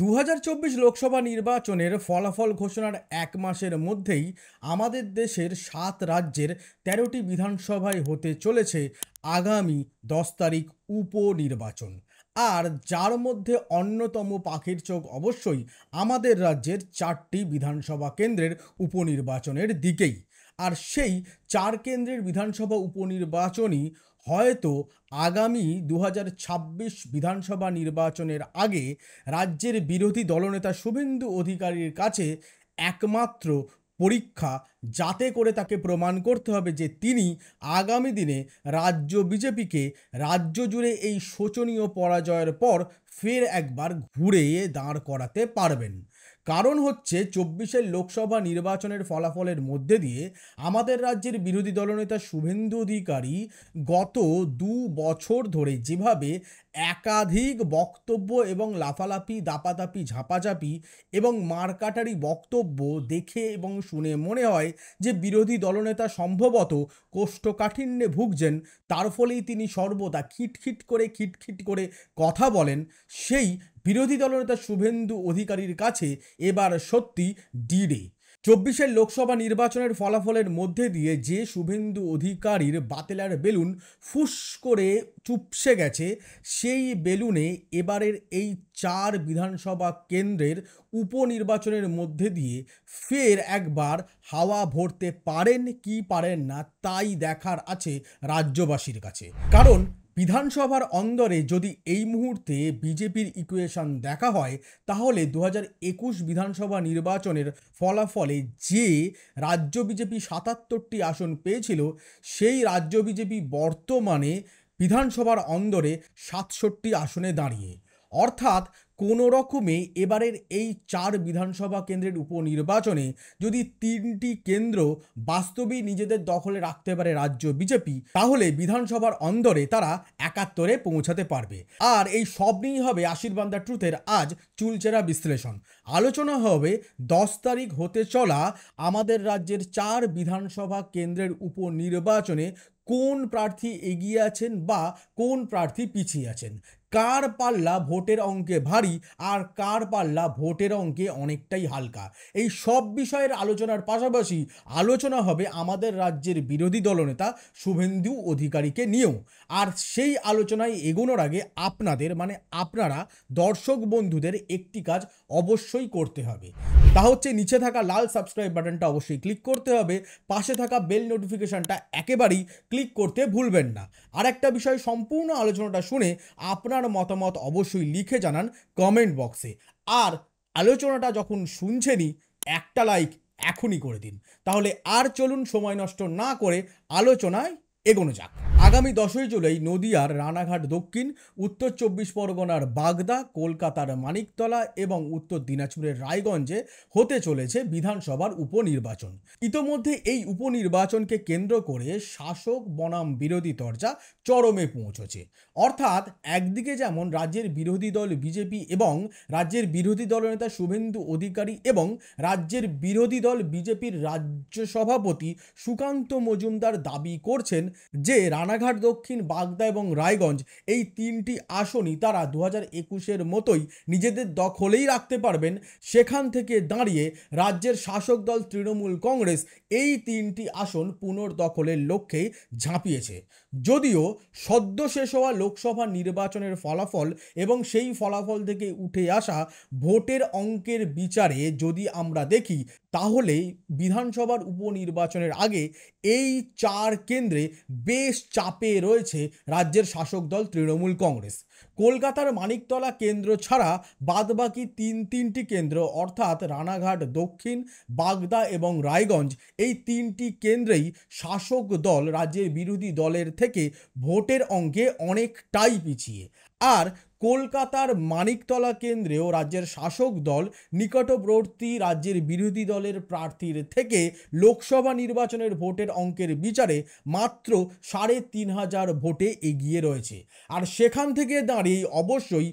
দু লোকসভা নির্বাচনের ফলাফল ঘোষণার এক মাসের মধ্যেই আমাদের দেশের সাত রাজ্যের তেরোটি বিধানসভায় হতে চলেছে আগামী দশ তারিখ উপনির্বাচন আর যার মধ্যে অন্যতম পাখির চোখ অবশ্যই আমাদের রাজ্যের চারটি বিধানসভা কেন্দ্রের উপনির্বাচনের দিকেই আর সেই চার কেন্দ্রের বিধানসভা উপনির্বাচনই হয়তো আগামী দু বিধানসভা নির্বাচনের আগে রাজ্যের বিরোধী দলনেতা শুভেন্দু অধিকারীর কাছে একমাত্র পরীক্ষা যাতে করে তাকে প্রমাণ করতে হবে যে তিনি আগামী দিনে রাজ্য বিজেপিকে রাজ্য জুড়ে এই শোচনীয় পরাজয়ের পর ফের একবার ঘুরে দাঁড় করাতে পারবেন কারণ হচ্ছে চব্বিশের লোকসভা নির্বাচনের ফলাফলের মধ্যে দিয়ে আমাদের রাজ্যের বিরোধী দলনেতা শুভেন্দু অধিকারী গত দু বছর ধরে যেভাবে একাধিক বক্তব্য এবং লাফালাফি দাপাদাপি ঝাপাঝাপি এবং মারকাটারি বক্তব্য দেখে এবং শুনে মনে হয় যে বিরোধী দলনেতা সম্ভবত কোষ্ঠকাঠিন্যে ভুগছেন তার ফলেই তিনি সর্বদা খিটখিট করে খিটখিট করে কথা বলেন সেই বিরোধী দলনেতা শুভেন্দু অধিকারীর কাছে এবার সত্যি ডিডে চব্বিশের লোকসভা নির্বাচনের ফলাফলের মধ্যে দিয়ে যে শুভেন্দু অধিকারীর বাতেলার বেলুন ফুস করে চুপসে গেছে সেই বেলুনে এবারের এই চার বিধানসভা কেন্দ্রের উপনির্বাচনের মধ্যে দিয়ে ফের একবার হাওয়া ভরতে পারেন কি পারেন না তাই দেখার আছে রাজ্যবাসীর কাছে কারণ বিধানসভার অন্দরে যদি এই মুহূর্তে বিজেপির ইকুয়েশন দেখা হয় তাহলে দু একুশ বিধানসভা নির্বাচনের ফলাফলে যে রাজ্য বিজেপি সাতাত্তরটি আসন পেয়েছিল সেই রাজ্য বিজেপি বর্তমানে বিধানসভার অন্দরে সাতষট্টি আসনে দাঁড়িয়ে অর্থাৎ কোনো রকমে এবারের এই চার বিধানসভা কেন্দ্রের উপনির্বাচনে যদি তিনটি কেন্দ্র বাস্তবে নিজেদের দখলে রাখতে পারে রাজ্য বিজেপি তাহলে বিধানসভার অন্দরে তারা একাত্তরে পৌঁছাতে পারবে আর এই সব নিয়েই হবে আশীর্বাদ ট্রুথের আজ চুলচেরা বিশ্লেষণ আলোচনা হবে দশ তারিখ হতে চলা আমাদের রাজ্যের চার বিধানসভা কেন্দ্রের উপনির্বাচনে কোন প্রার্থী এগিয়ে আছেন বা কোন প্রার্থী পিছিয়ে আছেন কার পাল্লা ভোটের অঙ্কে ভারী আর কার পাল্লা ভোটের অঙ্কে অনেকটাই হালকা এই সব বিষয়ের আলোচনার পাশাপাশি আলোচনা হবে আমাদের রাজ্যের বিরোধী দলনেতা শুভেন্দু অধিকারীকে নিয়েও আর সেই আলোচনায় এগোনোর আগে আপনাদের মানে আপনারা দর্শক বন্ধুদের একটি কাজ অবশ্যই করতে হবে তা হচ্ছে নিচে থাকা লাল সাবস্ক্রাইব বাটনটা অবশ্যই ক্লিক করতে হবে পাশে থাকা বেল নোটিফিকেশানটা একেবারেই ক্লিক করতে ভুলবেন না আর একটা বিষয় সম্পূর্ণ আলোচনাটা শুনে আপনার আপনার মতামত অবশ্যই লিখে জানান কমেন্ট বক্সে আর আলোচনাটা যখন শুনছেনই একটা লাইক এখনই করে দিন তাহলে আর চলুন সময় নষ্ট না করে আলোচনায় এগোনো যাক আগামী দশই জুলাই নদিয়ার রানাঘাট দক্ষিণ উত্তর চব্বিশ পরগনার বাগদা কলকাতার মানিকতলা এবং উত্তর দিনাজপুরের রায়গঞ্জে হতে চলেছে বিধানসভার উপনির্বাচন ইতোমধ্যে এই উপনির্বাচনকে কেন্দ্র করে শাসক বনাম বিরোধী তর্জা চরমে পৌঁছেছে অর্থাৎ একদিকে যেমন রাজ্যের বিরোধী দল বিজেপি এবং রাজ্যের বিরোধী দলনেতা শুভেন্দু অধিকারী এবং রাজ্যের বিরোধী দল বিজেপির রাজ্য সভাপতি সুকান্ত মজুমদার দাবি করছেন যে রানাঘাট দক্ষিণ বাগদা এবং রায়গঞ্জ এই তিনটি আসনই তারা দু হাজার একুশের মতোই নিজেদের দখলেই রাখতে পারবেন সেখান থেকে দাঁড়িয়ে রাজ্যের শাসক দল তৃণমূল কংগ্রেস এই তিনটি আসন পুনর্দখলের লক্ষ্যেই ঝাঁপিয়েছে যদিও সদ্য শেষ হওয়া লোকসভা নির্বাচনের ফলাফল এবং সেই ফলাফল থেকে উঠে আসা ভোটের অঙ্কের বিচারে যদি আমরা দেখি তাহলে বিধানসভার উপনির্বাচনের আগে এই চার কেন্দ্রে বেশ চাপে রয়েছে রাজ্যের শাসক দল তৃণমূল কংগ্রেস কলকাতার মানিকতলা কেন্দ্র ছাড়া বাদবাকি তিন তিনটি কেন্দ্র অর্থাৎ রানাঘাট দক্ষিণ বাগদা এবং রায়গঞ্জ এই তিনটি কেন্দ্রেই শাসক দল রাজ্যের বিরোধী দলের থেকে ভোটের অঙ্কে অনেকটাই পিছিয়ে আর কলকাতার মানিকতলা কেন্দ্রেও রাজ্যের শাসক দল নিকটবর্তী রাজ্যের বিরোধী দলের প্রার্থীর থেকে লোকসভা নির্বাচনের ভোটের অঙ্কের বিচারে মাত্র সাড়ে তিন হাজার ভোটে এগিয়ে রয়েছে আর সেখান থেকে দাঁড়িয়ে অবশ্যই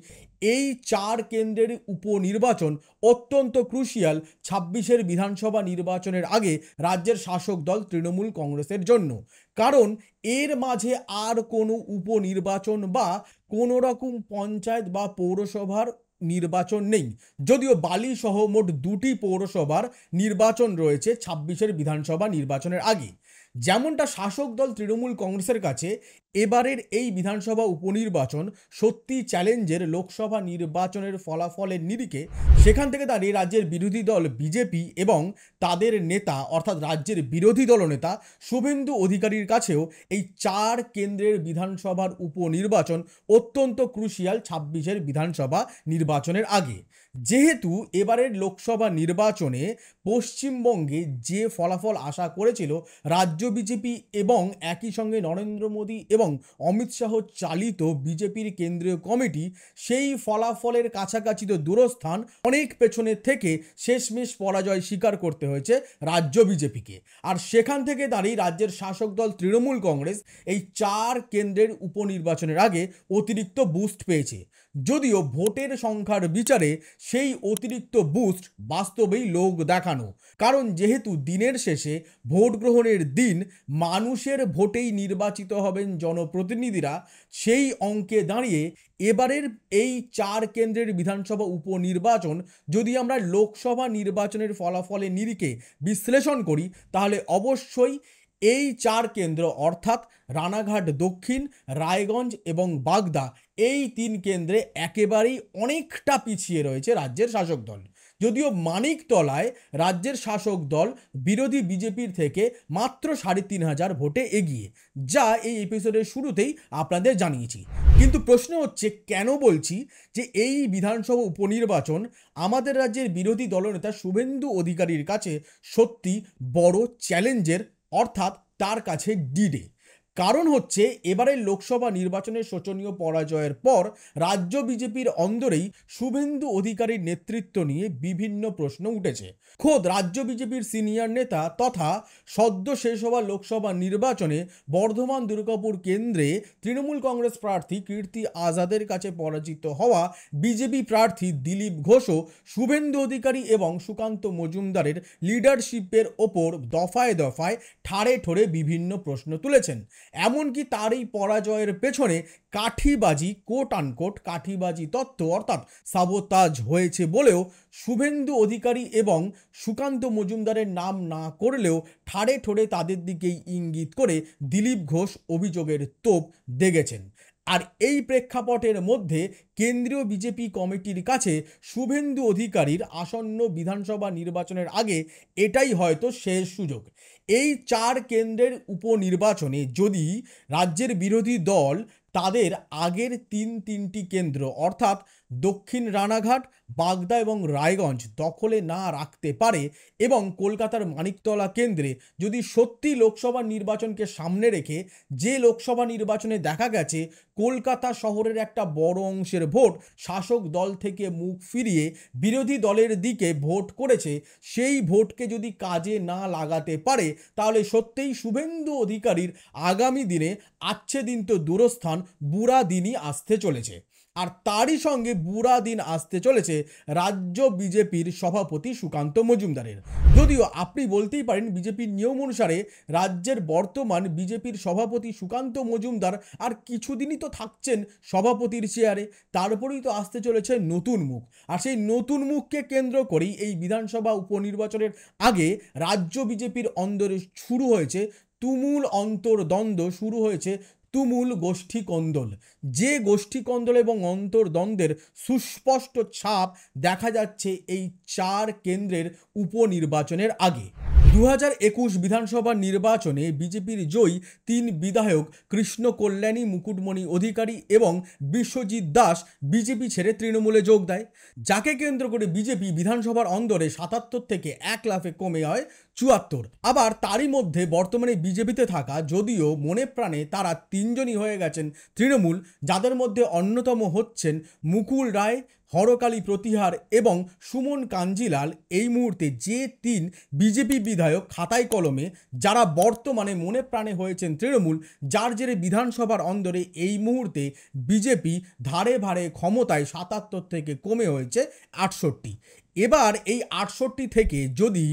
এই চার কেন্দ্রের উপনির্বাচন অত্যন্ত ক্রুশিয়াল ছাব্বিশের বিধানসভা নির্বাচনের আগে রাজ্যের শাসক দল তৃণমূল কংগ্রেসের জন্য কারণ এর মাঝে আর কোনো উপনির্বাচন বা কোনো রকম পঞ্চায়েত বা পৌরসভার নির্বাচন নেই যদিও বালি সহ মোট দুটি পৌরসভার নির্বাচন রয়েছে ছাব্বিশের বিধানসভা নির্বাচনের আগে যেমনটা শাসক দল তৃণমূল কংগ্রেসের কাছে এবারের এই বিধানসভা উপনির্বাচন সত্যি চ্যালেঞ্জের লোকসভা নির্বাচনের ফলাফলের নিরিখে সেখান থেকে দাঁড়িয়ে রাজ্যের বিরোধী দল বিজেপি এবং তাদের নেতা অর্থাৎ রাজ্যের বিরোধী দলনেতা শুভেন্দু অধিকারীর কাছেও এই চার কেন্দ্রের বিধানসভার উপনির্বাচন অত্যন্ত ক্রুশিয়াল ছাব্বিশের বিধানসভা নির্বাচনের আগে যেহেতু এবারের লোকসভা নির্বাচনে পশ্চিমবঙ্গে যে ফলাফল আশা করেছিল রাজ্য বিজেপি এবং একই সঙ্গে নরেন্দ্র মোদী এবং অমিত শাহ চালিত বিজেপির কেন্দ্রীয় কমিটি সেই ফলাফলের কাছাকাছি তো দূরস্থান অনেক পেছনে থেকে শেষমেশ পরাজয় স্বীকার করতে হয়েছে রাজ্য বিজেপিকে আর সেখান থেকে দাঁড়িয়ে রাজ্যের শাসক দল তৃণমূল কংগ্রেস এই চার কেন্দ্রের উপনির্বাচনের আগে অতিরিক্ত বুস্ট পেয়েছে যদিও ভোটের সংখ্যার বিচারে সেই অতিরিক্ত বুস্ট বাস্তবেই লোক দেখানো কারণ যেহেতু দিনের শেষে ভোট গ্রহণের দিন মানুষের ভোটেই নির্বাচিত হবেন জনপ্রতিনিধিরা সেই অঙ্কে দাঁড়িয়ে এবারের এই চার কেন্দ্রের বিধানসভা উপনির্বাচন যদি আমরা লোকসভা নির্বাচনের ফলাফলের নিরিখে বিশ্লেষণ করি তাহলে অবশ্যই এই চার কেন্দ্র অর্থাৎ রানাঘাট দক্ষিণ রায়গঞ্জ এবং বাগদা এই তিন কেন্দ্রে একেবারেই অনেকটা পিছিয়ে রয়েছে রাজ্যের শাসক দল যদিও মানিকতলায় রাজ্যের শাসক দল বিরোধী বিজেপির থেকে মাত্র সাড়ে তিন হাজার ভোটে এগিয়ে যা এই এপিসোডের শুরুতেই আপনাদের জানিয়েছি কিন্তু প্রশ্ন হচ্ছে কেন বলছি যে এই বিধানসভা উপনির্বাচন আমাদের রাজ্যের বিরোধী দলনেতা শুভেন্দু অধিকারীর কাছে সত্যি বড় চ্যালেঞ্জের অর্থাৎ তার কাছে ডিডে কারণ হচ্ছে এবারের লোকসভা নির্বাচনের শোচনীয় পরাজয়ের পর রাজ্য বিজেপির অন্দরেই শুভেন্দু অধিকারীর নেতৃত্ব নিয়ে বিভিন্ন প্রশ্ন উঠেছে খোদ রাজ্য বিজেপির সিনিয়র নেতা তথা সদ্য শেষ হওয়া লোকসভা নির্বাচনে বর্ধমান দুর্গাপুর কেন্দ্রে তৃণমূল কংগ্রেস প্রার্থী কীর্তি আজাদের কাছে পরাজিত হওয়া বিজেপি প্রার্থী দিলীপ ঘোষও শুভেন্দু অধিকারী এবং সুকান্ত মজুমদারের লিডারশিপের ওপর দফায় দফায় ঠাড়ে ঠোড়ে বিভিন্ন প্রশ্ন তুলেছেন এমনকি তার এই পরাজয়ের পেছনে কাঠিবাজি কোট আনকোট কাঠিবাজি তত্ত্ব অর্থাৎ সাবতাজ হয়েছে বলেও শুভেন্দু অধিকারী এবং সুকান্ত মজুমদারের নাম না করলেও ঠাড়ে ঠোড়ে তাদের দিকেই ইঙ্গিত করে দিলীপ ঘোষ অভিযোগের তোপ দেগেছেন আর এই প্রেক্ষাপটের মধ্যে কেন্দ্রীয় বিজেপি কমিটির কাছে শুভেন্দু অধিকারীর আসন্ন বিধানসভা নির্বাচনের আগে এটাই হয়তো শেষ সুযোগ এই চার কেন্দ্রের উপনির্বাচনে যদি রাজ্যের বিরোধী দল তাদের আগের তিন তিনটি কেন্দ্র অর্থাৎ দক্ষিণ রানাঘাট বাগদা এবং রায়গঞ্জ দখলে না রাখতে পারে এবং কলকাতার মানিকতলা কেন্দ্রে যদি সত্যি লোকসভা নির্বাচনকে সামনে রেখে যে লোকসভা নির্বাচনে দেখা গেছে কলকাতা শহরের একটা বড় অংশের ভোট শাসক দল থেকে মুখ ফিরিয়ে বিরোধী দলের দিকে ভোট করেছে সেই ভোটকে যদি কাজে না লাগাতে পারে তাহলে সত্যিই শুভেন্দু অধিকারীর আগামী দিনে আচ্ছে দিন তো দূরস্থান বুড়া দিনই আসতে চলেছে আর তারই সঙ্গে বুড়া দিন আসতে চলেছে রাজ্য বিজেপির সভাপতি সুকান্ত মজুমদারের যদিও আপনি বলতেই পারেন বিজেপির নিয়ম অনুসারে রাজ্যের বর্তমান বিজেপির সভাপতি সুকান্ত মজুমদার আর কিছুদিনই তো থাকছেন সভাপতির চেয়ারে তারপরেই তো আসতে চলেছে নতুন মুখ আর সেই নতুন মুখকে কেন্দ্র করেই এই বিধানসভা উপনির্বাচনের আগে রাজ্য বিজেপির অন্দরে শুরু হয়েছে তুমুল অন্তর্দ্বন্দ্ব শুরু হয়েছে তুমুল কন্দল যে গোষ্ঠী কন্দল এবং অন্তর্দ্বন্দ্বের সুস্পষ্ট ছাপ দেখা যাচ্ছে এই চার কেন্দ্রের উপনির্বাচনের আগে দু হাজার একুশ বিধানসভা নির্বাচনে বিজেপির জয়ী তিন বিধায়ক কৃষ্ণ কল্যাণী মুকুটমণি অধিকারী এবং বিশ্বজিৎ দাস বিজেপি ছেড়ে তৃণমূলে যোগ দেয় যাকে কেন্দ্র করে বিজেপি বিধানসভার অন্দরে সাতাত্তর থেকে এক লাফে কমে হয় চুয়াত্তর আবার তারই মধ্যে বর্তমানে বিজেপিতে থাকা যদিও মনে প্রাণে তারা তিনজনই হয়ে গেছেন তৃণমূল যাদের মধ্যে অন্যতম হচ্ছেন মুকুল রায় হরকালী প্রতিহার এবং সুমন কাঞ্জিলাল এই মুহূর্তে যে তিন বিজেপি বিধায়ক খাতায় কলমে যারা বর্তমানে মনে প্রাণে হয়েছেন তৃণমূল যার জেরে বিধানসভার অন্দরে এই মুহূর্তে বিজেপি ধারে ভারে ক্ষমতায় সাতাত্তর থেকে কমে হয়েছে আটষট্টি এবার এই আটষট্টি থেকে যদি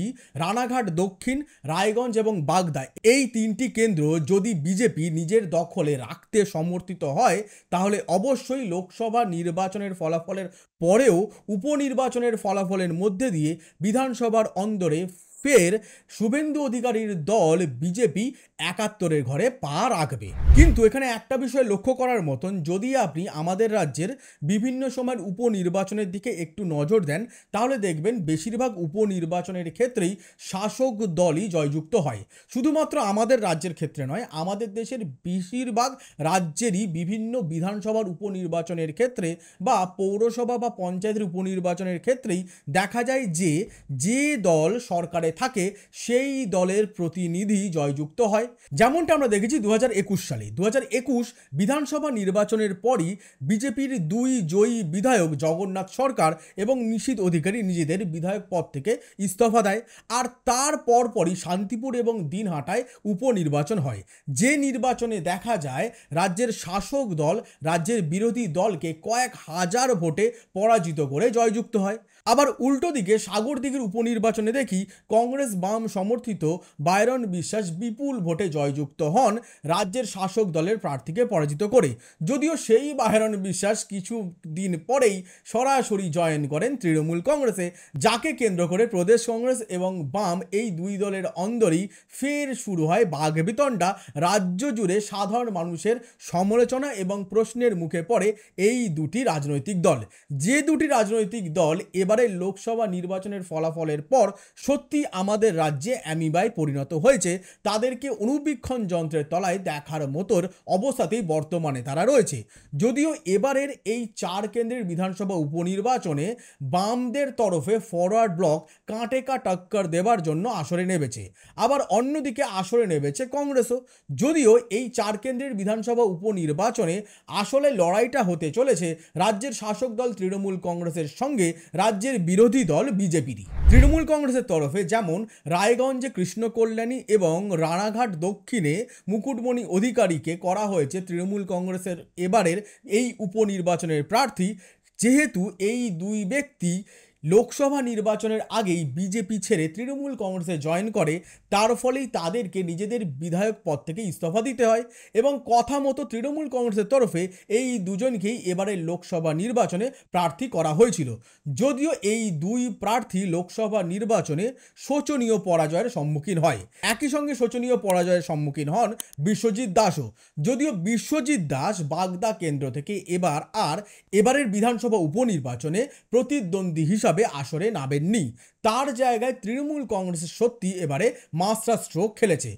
রানাঘাট দক্ষিণ রায়গঞ্জ এবং বাগদা এই তিনটি কেন্দ্র যদি বিজেপি নিজের দখলে রাখতে সমর্থিত হয় তাহলে অবশ্যই লোকসভা নির্বাচনের ফলাফলের পরেও উপনির্বাচনের ফলাফলের মধ্যে দিয়ে বিধানসভার অন্দরে ফের শুভেন্দু অধিকারীর দল বিজেপি একাত্তরের ঘরে পা রাখবে কিন্তু এখানে একটা বিষয় লক্ষ্য করার মতন যদি আপনি আমাদের রাজ্যের বিভিন্ন সময়ের উপনির্বাচনের দিকে একটু নজর দেন তাহলে দেখবেন বেশিরভাগ উপনির্বাচনের ক্ষেত্রেই শাসক দলই জয়যুক্ত হয় শুধুমাত্র আমাদের রাজ্যের ক্ষেত্রে নয় আমাদের দেশের বেশিরভাগ রাজ্যেরই বিভিন্ন বিধানসভার উপনির্বাচনের ক্ষেত্রে বা পৌরসভা বা পঞ্চায়েতের উপনির্বাচনের ক্ষেত্রেই দেখা যায় যে যে দল সরকারে থাকে সেই দলের প্রতিনিধি জয়যুক্ত হয় যেমনটা আমরা দেখেছি দু সালে দু বিধানসভা নির্বাচনের পরই বিজেপির দুই জয়ী বিধায়ক জগন্নাথ সরকার এবং নিশীত অধিকারী নিজেদের বিধায়ক পদ থেকে ইস্তফা দেয় আর তার পরপরই শান্তিপুর এবং দিনহাটায় উপনির্বাচন হয় যে নির্বাচনে দেখা যায় রাজ্যের শাসক দল রাজ্যের বিরোধী দলকে কয়েক হাজার ভোটে পরাজিত করে জয়যুক্ত হয় আবার উল্টো দিকে সাগর দিঘির উপনির্বাচনে দেখি কংগ্রেস বাম সমর্থিত বায়রন বিশ্বাস বিপুল ভোটে জয়যুক্ত হন রাজ্যের শাসক দলের প্রার্থীকে পরাজিত করে যদিও সেই বায়রন বিশ্বাস কিছু দিন পরেই সরাসরি জয়েন করেন তৃণমূল কংগ্রেসে যাকে কেন্দ্র করে প্রদেশ কংগ্রেস এবং বাম এই দুই দলের অন্দরেই ফের শুরু হয় বাঘ বিতণ্ডা রাজ্য জুড়ে সাধারণ মানুষের সমালোচনা এবং প্রশ্নের মুখে পড়ে এই দুটি রাজনৈতিক দল যে দুটি রাজনৈতিক দল এবার এবারে লোকসভা নির্বাচনের ফলাফলের পর সত্যি আমাদের রাজ্যে অ্যামিবায় পরিণত হয়েছে তাদেরকে অনুবীক্ষণ যন্ত্রের তলায় দেখার মতোর অবস্থাতেই বর্তমানে তারা রয়েছে যদিও এবারের এই চার কেন্দ্রের বিধানসভা উপনির্বাচনে বামদের তরফে ফরওয়ার্ড ব্লক কাঁটে টক্কর দেবার জন্য আসরে নেমেছে আবার অন্যদিকে আসরে নেমেছে কংগ্রেসও যদিও এই চার কেন্দ্রের বিধানসভা উপনির্বাচনে আসলে লড়াইটা হতে চলেছে রাজ্যের শাসক দল তৃণমূল কংগ্রেসের সঙ্গে রাজ্য রাজ্যের বিরোধী দল বিজেপিরই তৃণমূল কংগ্রেসের তরফে যেমন রায়গঞ্জে কৃষ্ণ কল্যাণী এবং রানাঘাট দক্ষিণে মুকুটমণি অধিকারীকে করা হয়েছে তৃণমূল কংগ্রেসের এবারের এই উপনির্বাচনের প্রার্থী যেহেতু এই দুই ব্যক্তি লোকসভা নির্বাচনের আগেই বিজেপি ছেড়ে তৃণমূল কংগ্রেসে জয়েন করে তার ফলেই তাদেরকে নিজেদের বিধায়ক পদ থেকে ইস্তফা দিতে হয় এবং কথা মতো তৃণমূল কংগ্রেসের তরফে এই দুজনকেই এবারের লোকসভা নির্বাচনে প্রার্থী করা হয়েছিল যদিও এই দুই প্রার্থী লোকসভা নির্বাচনে শোচনীয় পরাজয়ের সম্মুখীন হয় একই সঙ্গে শোচনীয় পরাজয়ের সম্মুখীন হন বিশ্বজিৎ দাসও যদিও বিশ্বজিৎ দাস বাগদা কেন্দ্র থেকে এবার আর এবারের বিধানসভা উপনির্বাচনে প্রতিদ্বন্দ্বী হিসাবে হিসাবে আসরে নামেননি তার জায়গায় তৃণমূল কংগ্রেসের সত্যি এবারে মাস্টার স্ট্রোক খেলেছে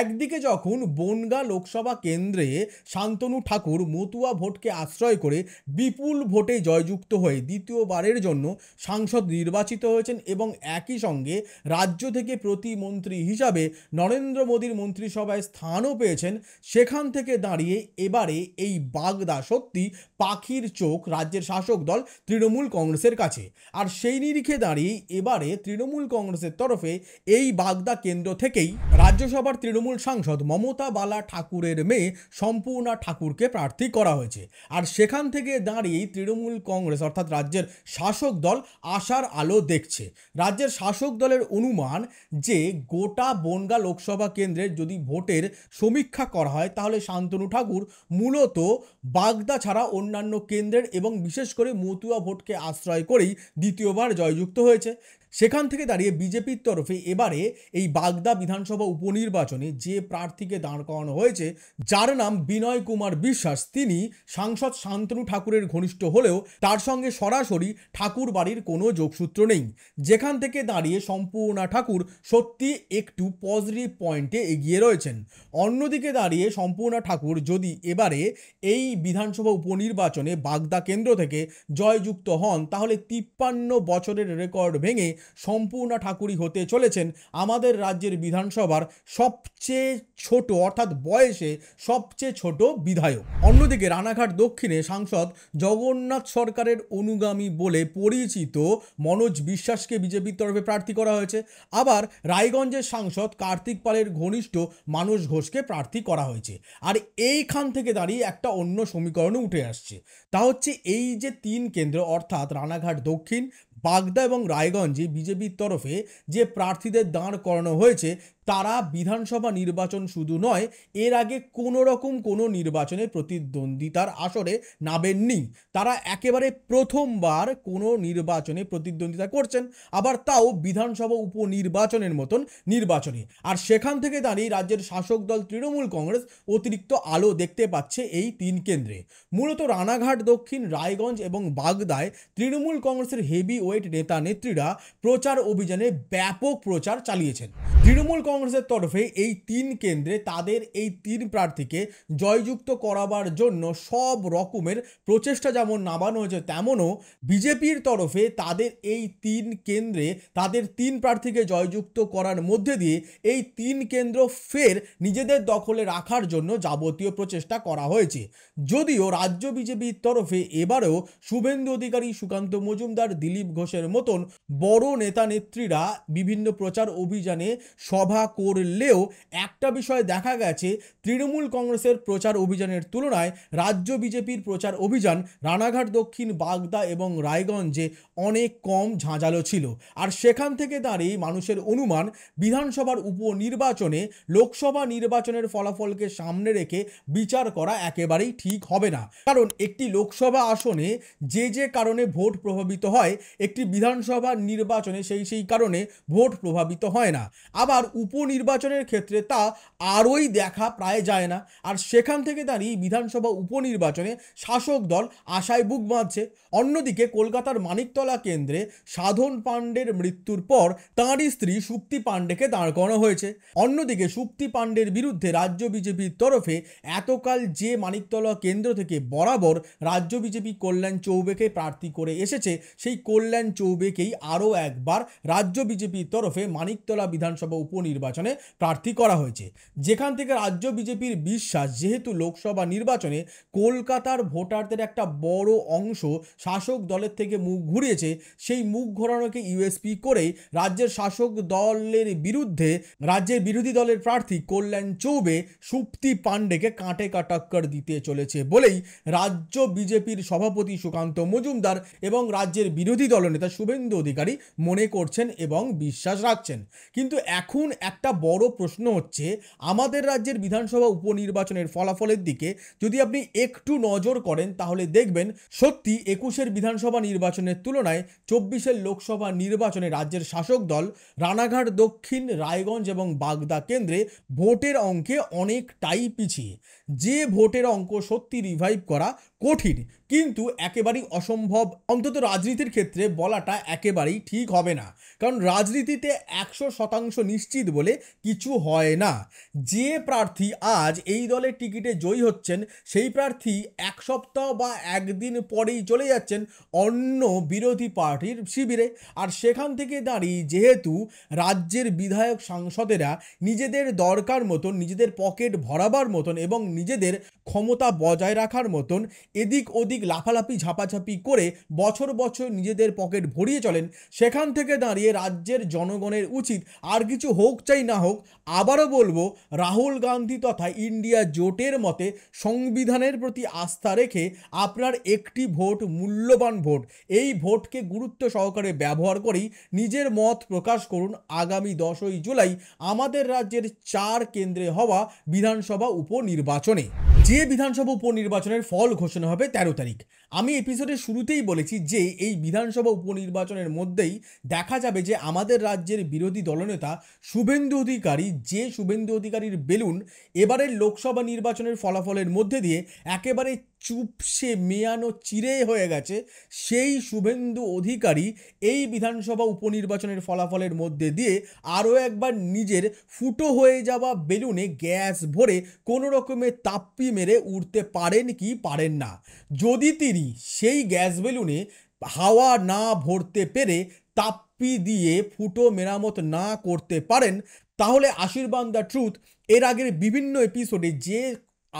একদিকে যখন বনগা লোকসভা কেন্দ্রে শান্তনু ঠাকুর মতুয়া ভোটকে আশ্রয় করে বিপুল ভোটে জয়যুক্ত হয়ে দ্বিতীয়বারের জন্য সাংসদ নির্বাচিত হয়েছেন এবং একই সঙ্গে রাজ্য থেকে প্রতিমন্ত্রী হিসাবে নরেন্দ্র মোদীর মন্ত্রিসভায় স্থানও পেয়েছেন সেখান থেকে দাঁড়িয়ে এবারে এই বাগদা সত্যি পাখির চোখ রাজ্যের শাসক দল তৃণমূল কংগ্রেসের কাছে আর সেই নিরিখে দাঁড়িয়ে এবারে তৃণমূল কংগ্রেসের তরফে এই বাগদা কেন্দ্র থেকেই রাজ্যসভার তৃণমূল সাংসদ মমতা বালা ঠাকুরের মেয়ে সম্পূর্ণা ঠাকুরকে প্রার্থী করা হয়েছে আর সেখান থেকে দাঁড়িয়েই তৃণমূল কংগ্রেস অর্থাৎ রাজ্যের শাসক দল আশার আলো দেখছে রাজ্যের শাসক দলের অনুমান যে গোটা বনগা লোকসভা কেন্দ্রের যদি ভোটের সমীক্ষা করা হয় তাহলে শান্তনু ঠাকুর মূলত বাগদা ছাড়া অন্যান্য কেন্দ্রের এবং বিশেষ করে মতুয়া ভোটকে আশ্রয় করেই দ্বিতীয় দ্বিতীয়বার জয়যুক্ত হয়েছে সেখান থেকে দাঁড়িয়ে বিজেপির তরফে এবারে এই বাগদা বিধানসভা উপনির্বাচনে যে প্রার্থীকে দাঁড় করানো হয়েছে যার নাম বিনয় কুমার বিশ্বাস তিনি সাংসদ শান্তনু ঠাকুরের ঘনিষ্ঠ হলেও তার সঙ্গে সরাসরি ঠাকুর বাড়ির কোনো যোগসূত্র নেই যেখান থেকে দাঁড়িয়ে সম্পূর্ণা ঠাকুর সত্যি একটু পজিটিভ পয়েন্টে এগিয়ে রয়েছেন অন্যদিকে দাঁড়িয়ে সম্পূর্ণা ঠাকুর যদি এবারে এই বিধানসভা উপনির্বাচনে বাগদা কেন্দ্র থেকে জয়যুক্ত হন তাহলে তিপ্পান্ন বছরের রেকর্ড ভেঙে সম্পূর্ণা ঠাকুরই হতে চলেছেন আমাদের রাজ্যের বিধানসভার সবচেয়ে ছোট অর্থাৎ বয়সে সবচেয়ে ছোট বিধায়ক অন্যদিকে রানাঘাট দক্ষিণে সাংসদ জগন্নাথ সরকারের অনুগামী বলে পরিচিত মনোজ বিশ্বাসকে বিজেপির তরফে প্রার্থী করা হয়েছে আবার রায়গঞ্জের সাংসদ কার্তিক পালের ঘনিষ্ঠ মানস ঘোষকে প্রার্থী করা হয়েছে আর এইখান থেকে দাঁড়িয়ে একটা অন্য সমীকরণও উঠে আসছে তা হচ্ছে এই যে তিন কেন্দ্র অর্থাৎ রানাঘাট দক্ষিণ বাগদা এবং রায়গঞ্জে বিজেপির তরফে যে প্রার্থীদের দাঁড় করানো হয়েছে তারা বিধানসভা নির্বাচন শুধু নয় এর আগে কোনো রকম কোনো নির্বাচনে প্রতিদ্বন্দ্বিতার আসরে নামেননি তারা একেবারে প্রথমবার কোনো নির্বাচনে প্রতিদ্বন্দ্বিতা করছেন আবার তাও বিধানসভা উপনির্বাচনের মতন নির্বাচনে আর সেখান থেকে দাঁড়িয়ে রাজ্যের শাসক দল তৃণমূল কংগ্রেস অতিরিক্ত আলো দেখতে পাচ্ছে এই তিন কেন্দ্রে মূলত রানাঘাট দক্ষিণ রায়গঞ্জ এবং বাগদায় তৃণমূল কংগ্রেসের হেভি ওয়েট নেতা নেত্রীরা প্রচার অভিযানে ব্যাপক প্রচার চালিয়েছেন তৃণমূল কংগ্রেসের তরফে এই তিন কেন্দ্রে তাদের এই তিন প্রার্থীকে জয়যুক্ত করাবার জন্য সব রকমের প্রচেষ্টা যেমন নামানো হয়েছে তেমনও বিজেপির তরফে তাদের এই তিন কেন্দ্রে তাদের তিন প্রার্থীকে জয়যুক্ত করার মধ্যে দিয়ে এই তিন কেন্দ্র ফের নিজেদের দখলে রাখার জন্য যাবতীয় প্রচেষ্টা করা হয়েছে যদিও রাজ্য বিজেপির তরফে এবারেও শুভেন্দু অধিকারী সুকান্ত মজুমদার দিলীপ ঘোষের মতন বড় নেতা নেত্রীরা বিভিন্ন প্রচার অভিযানে সভা করলেও একটা বিষয় দেখা গেছে তৃণমূল কংগ্রেসের প্রচার অভিযানের তুলনায় রাজ্য বিজেপির প্রচার অভিযান রানাঘাট দক্ষিণ বাগদা এবং রায়গঞ্জে অনেক কম ঝাঁঝালো ছিল আর সেখান থেকে দাঁড়িয়ে মানুষের অনুমান বিধানসভার উপনির্বাচনে লোকসভা নির্বাচনের ফলাফলকে সামনে রেখে বিচার করা একেবারেই ঠিক হবে না কারণ একটি লোকসভা আসনে যে যে কারণে ভোট প্রভাবিত হয় একটি বিধানসভা নির্বাচনে সেই সেই কারণে ভোট প্রভাবিত হয় না আবার উপনির্বাচনের ক্ষেত্রে তা আরই দেখা প্রায় যায় না আর সেখান থেকে দাঁড়িয়ে বিধানসভা উপনির্বাচনে শাসক দল আশায় বুক বাঁধছে অন্যদিকে কলকাতার মানিকতলা কেন্দ্রে সাধন পাণ্ডের মৃত্যুর পর তাঁরই স্ত্রী সুপ্তি পাণ্ডেকে দাঁড় করানো হয়েছে অন্যদিকে সুপ্তি পাণ্ডের বিরুদ্ধে রাজ্য বিজেপির তরফে এতকাল যে মানিকতলা কেন্দ্র থেকে বরাবর রাজ্য বিজেপি কল্যাণ চৌবেকে প্রার্থী করে এসেছে সেই কল্যাণ নারায়ণ চৌবেকেই আরও একবার রাজ্য বিজেপির তরফে মানিকতলা বিধানসভা উপনির্বাচনে প্রার্থী করা হয়েছে যেখান থেকে রাজ্য বিজেপির বিশ্বাস যেহেতু লোকসভা নির্বাচনে কলকাতার ভোটারদের একটা বড় অংশ শাসক দলের থেকে মুখ ঘুরিয়েছে সেই মুখ ঘোরানোকে ইউএসপি করেই রাজ্যের শাসক দলের বিরুদ্ধে রাজ্যের বিরোধী দলের প্রার্থী কল্যাণ চৌবে সুপ্তি পাণ্ডেকে কাঁটে কাটাক্কর দিতে চলেছে বলেই রাজ্য বিজেপির সভাপতি সুকান্ত মজুমদার এবং রাজ্যের বিরোধী দল নেতা শুভেন্দু অধিকারী মনে করছেন এবং বিশ্বাস রাখছেন কিন্তু এখন একটা বড় প্রশ্ন হচ্ছে আমাদের রাজ্যের বিধানসভা উপনির্বাচনের ফলাফলের দিকে যদি আপনি একটু নজর করেন তাহলে দেখবেন সত্যি একুশের বিধানসভা নির্বাচনের তুলনায় চব্বিশের লোকসভা নির্বাচনে রাজ্যের শাসক দল রানাঘাট দক্ষিণ রায়গঞ্জ এবং বাগদা কেন্দ্রে ভোটের অঙ্কে অনেকটাই পিছিয়ে যে ভোটের অঙ্ক সত্যি রিভাইভ করা কঠিন কিন্তু একেবারেই অসম্ভব অন্তত রাজনীতির ক্ষেত্রে বলাটা একেবারেই ঠিক হবে না কারণ রাজনীতিতে একশো শতাংশ নিশ্চিত বলে কিছু হয় না যে প্রার্থী আজ এই দলের টিকিটে জয়ী হচ্ছেন সেই প্রার্থী এক সপ্তাহ বা একদিন পরেই চলে যাচ্ছেন অন্য বিরোধী পার্টির শিবিরে আর সেখান থেকে দাঁড়িয়ে যেহেতু রাজ্যের বিধায়ক সাংসদেরা নিজেদের দরকার মতন নিজেদের পকেট ভরাবার মতন এবং নিজেদের ক্ষমতা বজায় রাখার মতন এদিক ওদিক লাফালাফি ঝাপাঝাপি করে বছর বছর নিজেদের পকেট ভরিয়ে চলেন সেখান থেকে দাঁড়িয়ে রাজ্যের জনগণের উচিত আর কিছু হোক চাই না হোক আবারও বলবো রাহুল গান্ধী তথা ইন্ডিয়া জোটের মতে সংবিধানের প্রতি আস্থা রেখে আপনার একটি ভোট মূল্যবান ভোট এই ভোটকে গুরুত্ব সহকারে ব্যবহার করেই নিজের মত প্রকাশ করুন আগামী দশই জুলাই আমাদের রাজ্যের চার কেন্দ্রে হওয়া বিধানসভা উপনির্বাচনে যে বিধানসভা উপনির্বাচনের ফল ঘোষণা হবে তেরো তারিখ আমি এপিসোডের শুরুতেই বলেছি যে এই বিধানসভা উপনির্বাচনের মধ্যেই দেখা যাবে যে আমাদের রাজ্যের বিরোধী দলনেতা শুভেন্দু অধিকারী যে শুভেন্দু অধিকারীর বেলুন এবারের লোকসভা নির্বাচনের ফলাফলের মধ্যে দিয়ে একেবারে চুপসে মেয়ানো চিরে হয়ে গেছে সেই শুভেন্দু অধিকারী এই বিধানসভা উপনির্বাচনের ফলাফলের মধ্যে দিয়ে আরও একবার নিজের ফুটো হয়ে যাওয়া বেলুনে গ্যাস ভরে কোনো রকমের তাপ্পি মেরে উঠতে পারেন কি পারেন না যদি তিনি যদি সেই গ্যাস বেলুনে হাওয়া না ভরতে পেরে তাপ্পি দিয়ে ফুটো মেরামত না করতে পারেন তাহলে আশীর্বাদ দ্য ট্রুথ এর আগের বিভিন্ন এপিসোডে যে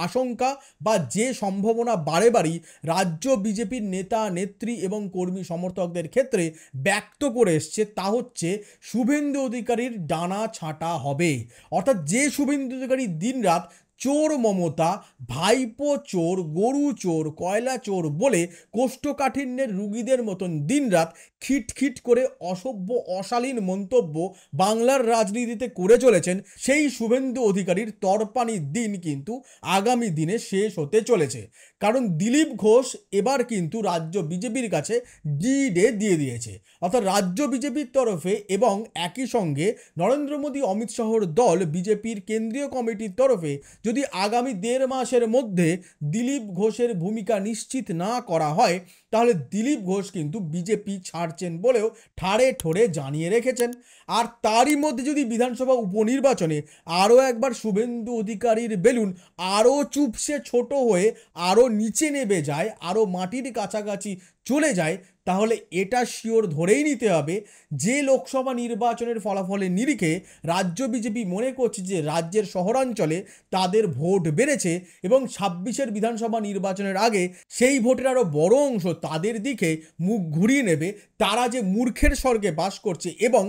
আশঙ্কা বা যে সম্ভাবনা বারে বারই রাজ্য বিজেপির নেতা নেত্রী এবং কর্মী সমর্থকদের ক্ষেত্রে ব্যক্ত করে এসছে তা হচ্ছে শুভেন্দু অধিকারীর ডানা ছাঁটা হবে অর্থাৎ যে শুভেন্দু অধিকারী দিনরাত চোর মমতা ভাইপো চোর গরু চোর কয়লা চোর বলে কোষ্ঠকাঠিন্যের রুগীদের মতন দিনরাত খিটখিট করে অসভ্য অশালীন মন্তব্য বাংলার রাজনীতিতে করে চলেছেন সেই শুভেন্দু অধিকারীর তরপানির দিন কিন্তু আগামী দিনে শেষ হতে চলেছে কারণ দিলীপ ঘোষ এবার কিন্তু রাজ্য বিজেপির কাছে ডি ডে দিয়ে দিয়েছে অর্থাৎ রাজ্য বিজেপির তরফে এবং একই সঙ্গে নরেন্দ্র মোদী অমিত শাহর দল বিজেপির কেন্দ্রীয় কমিটির তরফে যদি আগামী দেড় মাসের মধ্যে দিলীপ ঘোষের ভূমিকা নিশ্চিত না করা হয় তাহলে দিলীপ ঘোষ কিন্তু বিজেপি ছাড়ছেন বলেও ঠাড়ে ঠোড়ে জানিয়ে রেখেছেন আর তারই মধ্যে যদি বিধানসভা উপনির্বাচনে আরও একবার শুভেন্দু অধিকারীর বেলুন আরও চুপসে ছোট হয়ে আরও নিচে নেবে যায় আরও মাটির কাছাকাছি চলে যায় তাহলে এটা শিওর ধরেই নিতে হবে যে লোকসভা নির্বাচনের ফলাফলের নিরিখে রাজ্য বিজেপি মনে করছে যে রাজ্যের শহরাঞ্চলে তাদের ভোট বেড়েছে এবং ছাব্বিশের বিধানসভা নির্বাচনের আগে সেই ভোটের আরও বড় অংশ তাদের দিকে মুখ ঘুরিয়ে নেবে তারা যে মূর্খের স্বর্গে বাস করছে এবং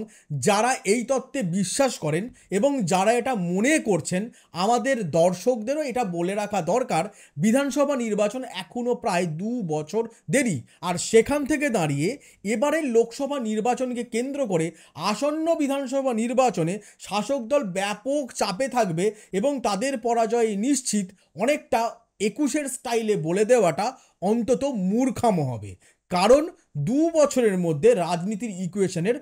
যারা এই তত্ত্বে বিশ্বাস করেন এবং যারা এটা মনে করছেন আমাদের দর্শকদেরও এটা বলে রাখা দরকার বিধানসভা নির্বাচন এখনও প্রায় দু বছর দেরি আর সেখান থেকে থেকে দাঁড়িয়ে এবারের লোকসভা নির্বাচনকে কেন্দ্র করে আসন্ন বিধানসভা নির্বাচনে শাসক দল ব্যাপক চাপে থাকবে এবং তাদের পরাজয় নিশ্চিত অনেকটা একুশের স্টাইলে বলে দেওয়াটা অন্তত মূর্খামো হবে কারণ দু বছরের মধ্যে রাজনীতির ইকুয়েশনের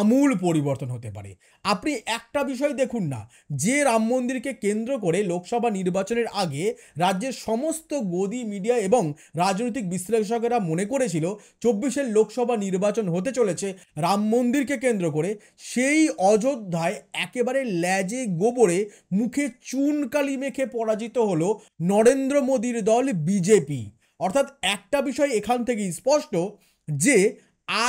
আমূল পরিবর্তন হতে পারে আপনি একটা বিষয় দেখুন না যে রাম মন্দিরকে কেন্দ্র করে লোকসভা নির্বাচনের আগে রাজ্যের সমস্ত গদি মিডিয়া এবং রাজনৈতিক বিশ্লেষকেরা মনে করেছিল চব্বিশের লোকসভা নির্বাচন হতে চলেছে রাম মন্দিরকে কেন্দ্র করে সেই অযোধ্যায় একেবারে ল্যাজে গোবরে মুখে চুনকালি মেখে পরাজিত হল নরেন্দ্র মোদীর দল বিজেপি অর্থাৎ একটা বিষয় এখান থেকে স্পষ্ট যে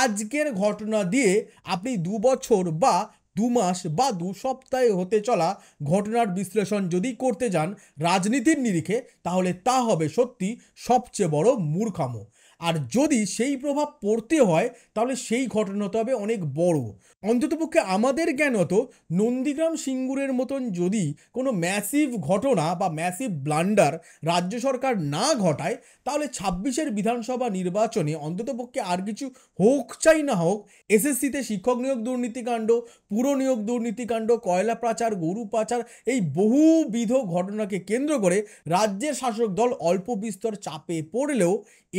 আজকের ঘটনা দিয়ে আপনি দু বছর বা দু মাস বা দু সপ্তাহে হতে চলা ঘটনার বিশ্লেষণ যদি করতে যান রাজনীতির নিরিখে তাহলে তা হবে সত্যি সবচেয়ে বড় মূর্খামো আর যদি সেই প্রভাব পড়তে হয় তাহলে সেই ঘটনা হবে অনেক বড় অন্ততপক্ষে আমাদের জ্ঞান হতো নন্দীগ্রাম সিঙ্গুরের মতন যদি কোনো ম্যাসিভ ঘটনা বা ম্যাসিভ ব্লান্ডার রাজ্য সরকার না ঘটায় তাহলে ছাব্বিশের বিধানসভা নির্বাচনে অন্ততপক্ষে আর কিছু হোক চাই না হোক এসএসসিতে শিক্ষক নিয়োগ দুর্নীতিকাণ্ড পুর নিয়োগ দুর্নীতিকাণ্ড কয়লা পাচার গরু পাচার এই বহুবিধ ঘটনাকে কেন্দ্র করে রাজ্যের শাসক দল অল্প বিস্তর চাপে পড়লেও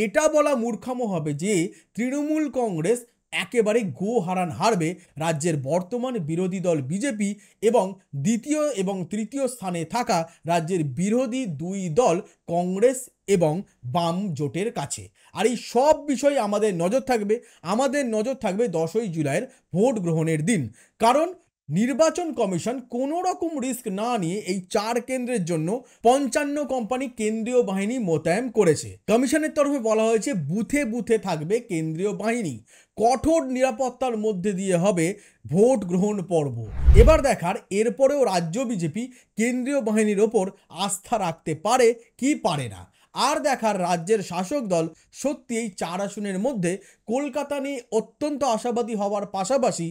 এটা বলা মূর্খামো হবে যে তৃণমূল কংগ্রেস একেবারে গো হারান হারবে রাজ্যের বর্তমান বিরোধী দল বিজেপি এবং দ্বিতীয় এবং তৃতীয় স্থানে থাকা রাজ্যের বিরোধী দুই দল কংগ্রেস এবং বাম জোটের কাছে আর এই সব বিষয়ে আমাদের নজর থাকবে আমাদের নজর থাকবে দশই জুলাইয়ের ভোট গ্রহণের দিন কারণ নির্বাচন কমিশন কোনো রকম রিস্ক না নিয়ে এই চার কেন্দ্রের জন্য পঞ্চান্ন কোম্পানি কেন্দ্রীয় বাহিনী মোতায়েন করেছে কমিশনের তরফে বলা হয়েছে বুথে বুথে থাকবে কেন্দ্রীয় বাহিনী কঠোর নিরাপত্তার মধ্যে দিয়ে হবে ভোট গ্রহণ পর্ব এবার দেখার এরপরেও রাজ্য বিজেপি কেন্দ্রীয় বাহিনীর ওপর আস্থা রাখতে পারে কি পারে না আর দেখার রাজ্যের শাসক দল সত্যি এই চার আসনের মধ্যে কলকাতা নিয়ে অত্যন্ত আশাবাদী হওয়ার পাশাপাশি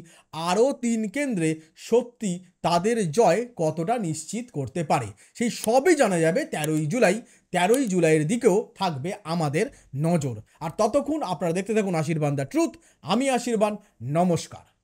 আরও তিন কেন্দ্রে সত্যি তাদের জয় কতটা নিশ্চিত করতে পারে সেই সবই জানা যাবে তেরোই জুলাই তেরোই জুলাইয়ের দিকেও থাকবে আমাদের নজর আর ততক্ষণ আপনারা দেখতে থাকুন আশীর্বাদ দ্য ট্রুথ আমি আশীর্বাদ নমস্কার